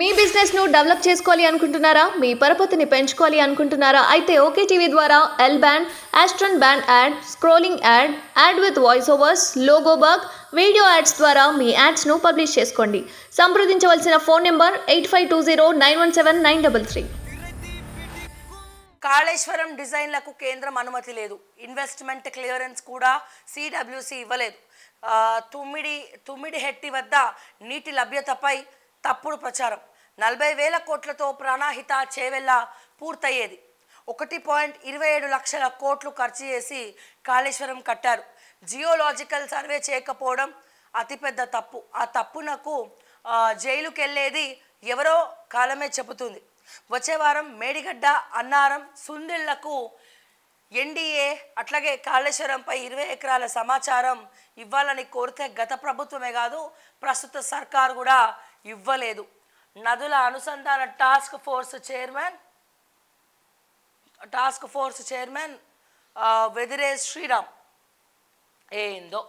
మీ బిజినెస్ను డెవలప్ చేసుకోవాలి అనుకుంటున్నారా మీ పరపతిని పెంచుకోవాలి అనుకుంటున్నారా అయితే ఓకే టీవీ ద్వారా ఎల్ బ్యాండ్ యాస్ట్రన్ band ad scrolling ad ad with voice overs logo video ads ద్వారా మీ యాడ్స్ను పబ్లిష్ చేసుకోండి సంప్రదించవలసిన phone number eight five two zero nine one seven nine double three Kaleshwaram డిజైన్లకు కేంద్రం అనుమతి లేదు ఇన్వెస్ట్మెంట్ క్లియరెన్స్ కూడా సిడబ్ల్యూసి ఇవ్వలేదు తుమ్మిడి తుమ్మిడి హెట్టి వద్ద నీటి లభ్యతపై తప్పుడు ప్రచారం నలభై వేల కోట్లతో ప్రాణాహిత చేవెళ్ళ పూర్తయ్యేది ఒకటి పాయింట్ ఇరవై ఏడు లక్షల కోట్లు ఖర్చు చేసి కాళేశ్వరం కట్టారు జియోలాజికల్ సర్వే చేయకపోవడం అతిపెద్ద తప్పు ఆ తప్పునకు జైలుకి వెళ్ళేది ఎవరో కాలమే చెబుతుంది వచ్చే వారం మేడిగడ్డ అన్నారం సుందిళ్లకు ఎన్డీఏ అట్లాగే కాళేశ్వరంపై ఇరవై ఎకరాల సమాచారం ఇవ్వాలని కోరితే గత ప్రభుత్వమే కాదు ప్రస్తుత సర్కారు కూడా ఇవ్వలేదు నదుల అనుసంధాన task force chairman task force chairman Vedire Sriram ఏందో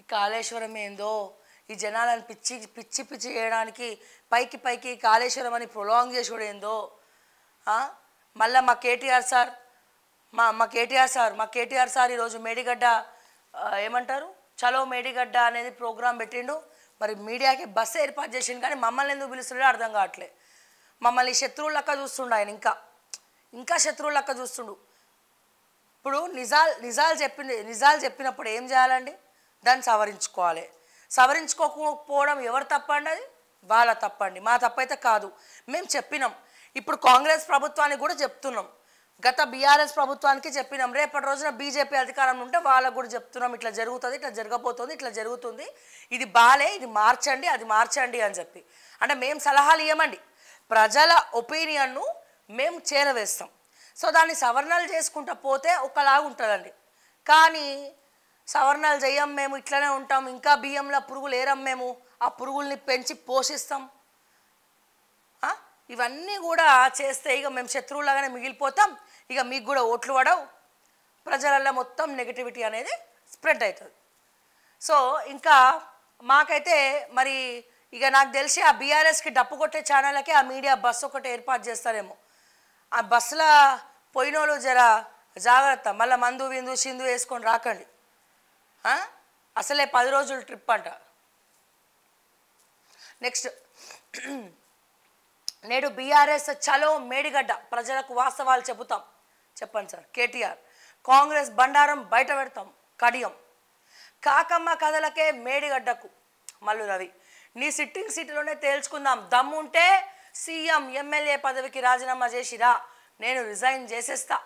ఈ కాళేశ్వరం ఏందో ఈ జనాలను పిచ్చి పిచ్చి పిచ్చి చేయడానికి పైకి పైకి కాళేశ్వరం అని ప్రొలాంగ్ చేసుడు ఏందో మళ్ళీ మా కేటీఆర్ సార్ మా మా కేటీఆర్ సార్ మా కేటీఆర్ సార్ ఈరోజు మేడిగడ్డ ఏమంటారు చలో మేడిగడ్డ అనేది ప్రోగ్రాం పెట్టిండు మరి మీడియాకి బస్సు ఏర్పాటు చేసింది కానీ మమ్మల్ని ఎందుకు పిలుస్తుండే అర్థం కావట్లే మమ్మల్ని శత్రువుల లెక్క చూస్తుండు ఆయన ఇంకా ఇంకా శత్రువుల లెక్క చూస్తుండు ఇప్పుడు నిజాలు నిజాలు చెప్పింది నిజాలు చెప్పినప్పుడు ఏం చేయాలండి దాన్ని సవరించుకోవాలి సవరించుకోకపోవడం ఎవరు తప్పండి వాళ్ళ తప్పండి మా తప్పైతే కాదు మేము చెప్పినాం ఇప్పుడు కాంగ్రెస్ ప్రభుత్వానికి కూడా చెప్తున్నాం గత బీఆర్ఎస్ ప్రభుత్వానికి చెప్పినాం రేపటి రోజున బీజేపీ అధికారంలో ఉంటే వాళ్ళకు కూడా చెప్తున్నాం ఇట్లా జరుగుతుంది ఇట్లా జరగబోతుంది ఇట్లా జరుగుతుంది ఇది బాలే ఇది మార్చండి అది మార్చండి అని చెప్పి అంటే మేము సలహాలు ఇవ్వమండి ప్రజల ఒపీనియన్ను మేము చేరవేస్తాం సో దాన్ని సవరణలు చేసుకుంటూ పోతే ఒకలాగా ఉంటుందండి కానీ సవరణలు చేయం మేము ఇట్లనే ఉంటాం ఇంకా బియ్యంలో పురుగులు ఏరం మేము ఆ పురుగుల్ని పెంచి పోషిస్తాం ఇవన్నీ కూడా చేస్తే ఇక మేము శత్రువులాగానే మిగిలిపోతాం ఇక మీకు కూడా ఓట్లు పడవు ప్రజలలో మొత్తం నెగిటివిటీ అనేది స్ప్రెడ్ అవుతుంది సో ఇంకా మాకైతే మరి ఇక నాకు తెలిసి ఆ బీఆర్ఎస్కి డప్పు కొట్టే ఛానళ్ళకే ఆ మీడియా బస్సు ఒకటి ఏర్పాటు చేస్తారేమో ఆ బస్సులో పోయినోళ్ళు జర జాగ్రత్త మళ్ళీ మందు విందు సిందు వేసుకొని రాకండి అసలే పది రోజులు ట్రిప్ అంట నెక్స్ట్ నేడు బీఆర్ఎస్ చలో మేడిగడ్డ ప్రజలకు వాస్తవాలు చెబుతాం చెప్పండి సార్ కేటీఆర్ కాంగ్రెస్ బండారం బయట పెడతాం కడియం కాకమ్మ కథలకే మేడిగడ్డకు మల్లు రవి నీ సిట్టింగ్ సీటులోనే తేల్చుకుందాం దమ్ముంటే సీఎం ఎమ్మెల్యే పదవికి రాజీనామా చేసిరా నేను రిజైన్ చేసేస్తా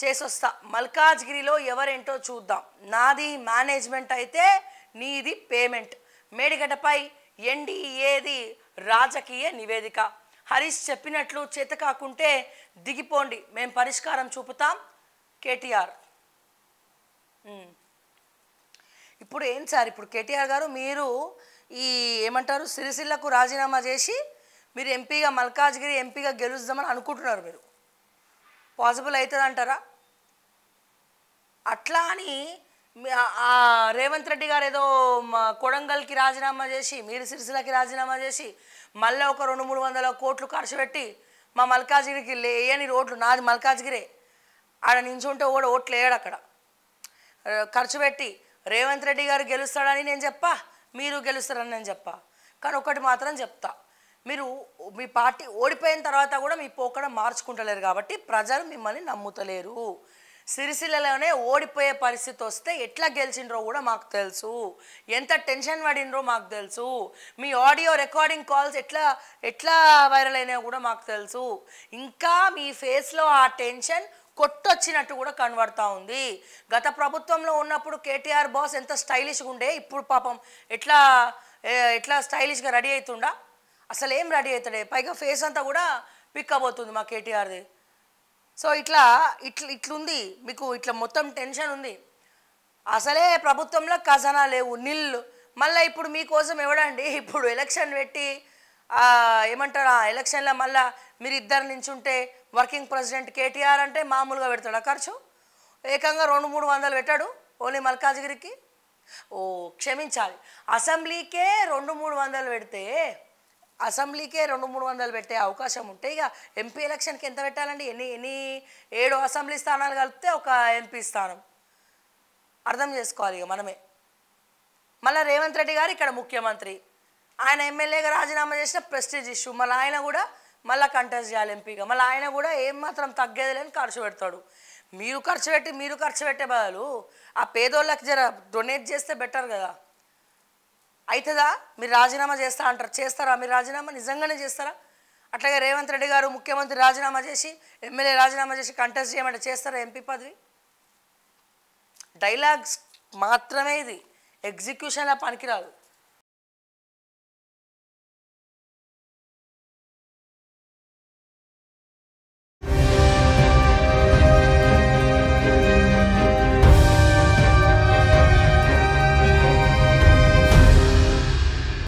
చేసొస్తా మల్కాజ్గిరిలో ఎవరేంటో చూద్దాం నాది మేనేజ్మెంట్ అయితే నీది పేమెంట్ మేడిగడ్డపై ఎన్డీఏది రాజకీయ నివేదిక హరీష్ చెప్పినట్లు చేత కాకుంటే దిగిపోండి మేము పరిష్కారం చూపుతాం కేటీఆర్ ఇప్పుడు ఏం సార్ ఇప్పుడు కేటీఆర్ గారు మీరు ఈ ఏమంటారు సిరిసిల్లకు రాజీనామా చేసి మీరు ఎంపీగా మల్కాజ్గిరి ఎంపీగా గెలుస్తామని అనుకుంటున్నారు మీరు పాసిబుల్ అవుతుంది అంటారా అట్లా అని రేవంత్ రెడ్డి గారు ఏదో కొడంగల్కి రాజీనామా చేసి మీరు సిరిసిలకి రాజీనామా చేసి మళ్ళీ ఒక రెండు మూడు వందల కోట్లు ఖర్చు పెట్టి మా మల్కాజ్గిరికి లేయని రోడ్లు నాది మల్కాజ్గిరే ఆడ నించుంటే ఓడ ఓట్లు వేయడు అక్కడ ఖర్చు పెట్టి రేవంత్ రెడ్డి గారు గెలుస్తాడని నేను చెప్పా మీరు గెలుస్తారని నేను చెప్పా కానీ ఒకటి మాత్రం చెప్తా మీరు మీ పార్టీ ఓడిపోయిన తర్వాత కూడా మీ పోకడ మార్చుకుంటలేరు కాబట్టి ప్రజలు మిమ్మల్ని నమ్ముతలేరు సిరిసిల్లలోనే ఓడిపోయే పరిస్థితి వస్తే ఎట్లా గెలిచిండ్రో కూడా మాకు తెలుసు ఎంత టెన్షన్ పడినరో మాకు తెలుసు మీ ఆడియో రికార్డింగ్ కాల్స్ ఎట్లా ఎట్లా వైరల్ అయినాయో కూడా మాకు తెలుసు ఇంకా మీ ఫేస్లో ఆ టెన్షన్ కొట్టొచ్చినట్టు కూడా కనబడతా ఉంది గత ప్రభుత్వంలో ఉన్నప్పుడు కేటీఆర్ బాస్ ఎంత స్టైలిష్గా ఉండే ఇప్పుడు పాపం ఎట్లా ఎట్లా స్టైలిష్గా రెడీ అవుతుండా అసలు ఏం రెడీ అవుతాడే పైగా ఫేస్ అంతా కూడా పిక్ అవుతుంది మా కేటీఆర్ది సో ఇట్లా ఇట్లా ఇట్లుంది మీకు ఇట్లా మొత్తం టెన్షన్ ఉంది అసలే ప్రభుత్వంలో ఖజానా లేవు నిల్లు మళ్ళీ ఇప్పుడు మీకోసం ఎవడండి ఇప్పుడు ఎలక్షన్ పెట్టి ఏమంటారు ఆ ఎలక్షన్లో మళ్ళీ మీరు ఇద్దరు ఉంటే వర్కింగ్ ప్రెసిడెంట్ కేటీఆర్ అంటే మామూలుగా పెడతాడు ఖర్చు ఏకంగా రెండు మూడు వందలు పెట్టాడు ఓన్లీ మల్కాజ్గిరికి ఓ క్షమించాలి అసెంబ్లీకే రెండు మూడు వందలు పెడితే అసెంబ్లీకే రెండు మూడు వందలు పెట్టే అవకాశం ఉంటే ఇక ఎంపీ ఎలక్షన్కి ఎంత పెట్టాలండి ఎన్ని ఎన్ని ఏడు అసెంబ్లీ స్థానాలు కలిపితే ఒక ఎంపీ స్థానం అర్థం చేసుకోవాలి ఇక మనమే మళ్ళీ రేవంత్ రెడ్డి గారు ఇక్కడ ముఖ్యమంత్రి ఆయన ఎమ్మెల్యేగా రాజీనామా చేసిన ప్రెస్టేజ్ ఇష్యూ మళ్ళీ ఆయన కూడా మళ్ళీ కంటెస్ట్ చేయాలి ఎంపీగా మళ్ళీ ఆయన కూడా ఏమాత్రం తగ్గేది లేని ఖర్చు పెడతాడు మీరు ఖర్చు పెట్టి మీరు ఖర్చు పెట్టే బదులు ఆ పేదోళ్ళకి జర డొనేట్ చేస్తే బెటర్ కదా అవుతుందా మీరు రాజీనామా చేస్తా అంటారు చేస్తారా మీరు రాజీనామా నిజంగానే చేస్తారా అట్లాగే రేవంత్ రెడ్డి గారు ముఖ్యమంత్రి రాజీనామా చేసి ఎమ్మెల్యే రాజీనామా చేసి కంటెస్ట్ చేయమంటే చేస్తారా ఎంపీ పదవి డైలాగ్స్ మాత్రమే ఇది ఎగ్జిక్యూషన్లా పనికిరాదు